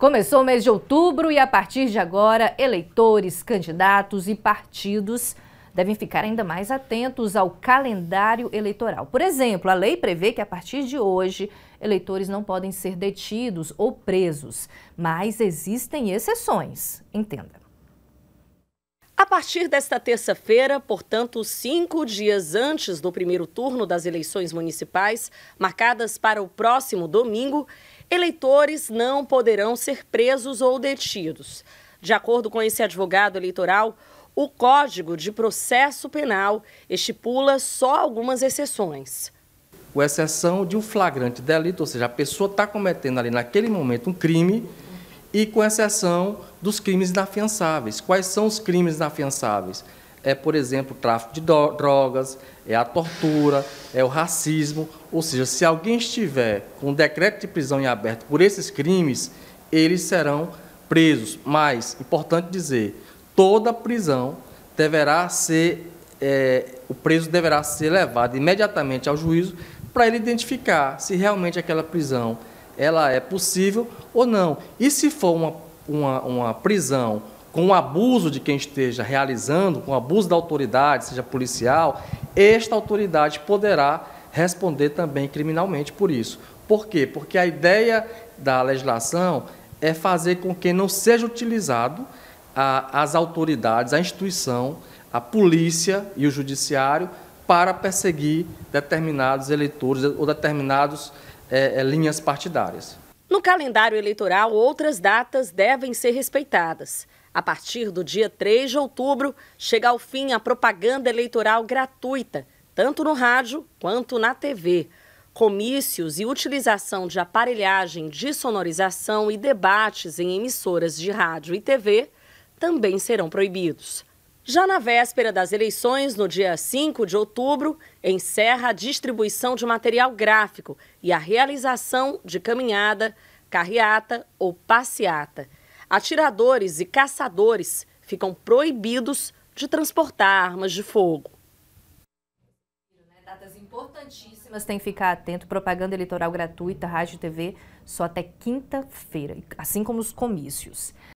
Começou o mês de outubro e a partir de agora, eleitores, candidatos e partidos devem ficar ainda mais atentos ao calendário eleitoral. Por exemplo, a lei prevê que a partir de hoje eleitores não podem ser detidos ou presos, mas existem exceções. Entenda. A partir desta terça-feira, portanto, cinco dias antes do primeiro turno das eleições municipais, marcadas para o próximo domingo, Eleitores não poderão ser presos ou detidos. De acordo com esse advogado eleitoral, o Código de Processo Penal estipula só algumas exceções. Com exceção de um flagrante delito, ou seja, a pessoa está cometendo ali naquele momento um crime, e com exceção dos crimes inafiançáveis. Quais são os crimes inafiançáveis? é, por exemplo, o tráfico de drogas, é a tortura, é o racismo. Ou seja, se alguém estiver com um decreto de prisão em aberto por esses crimes, eles serão presos. Mas, importante dizer, toda prisão deverá ser, é, o preso deverá ser levado imediatamente ao juízo para ele identificar se realmente aquela prisão ela é possível ou não. E se for uma, uma, uma prisão com o abuso de quem esteja realizando, com o abuso da autoridade, seja policial, esta autoridade poderá responder também criminalmente por isso. Por quê? Porque a ideia da legislação é fazer com que não seja utilizado a, as autoridades, a instituição, a polícia e o judiciário para perseguir determinados eleitores ou determinadas é, eh, é, eh, linhas partidárias. No calendário eleitoral, outras datas devem ser respeitadas. A partir do dia 3 de outubro, chega ao fim a propaganda eleitoral gratuita, tanto no rádio quanto na TV. Comícios e utilização de aparelhagem de sonorização e debates em emissoras de rádio e TV também serão proibidos. Já na véspera das eleições, no dia 5 de outubro, encerra a distribuição de material gráfico e a realização de caminhada, carreata ou passeata atiradores e caçadores ficam proibidos de transportar armas de fogo. Datas importantíssimas, tem que ficar atento. Propaganda eleitoral gratuita, rádio e TV, só até quinta-feira, assim como os comícios.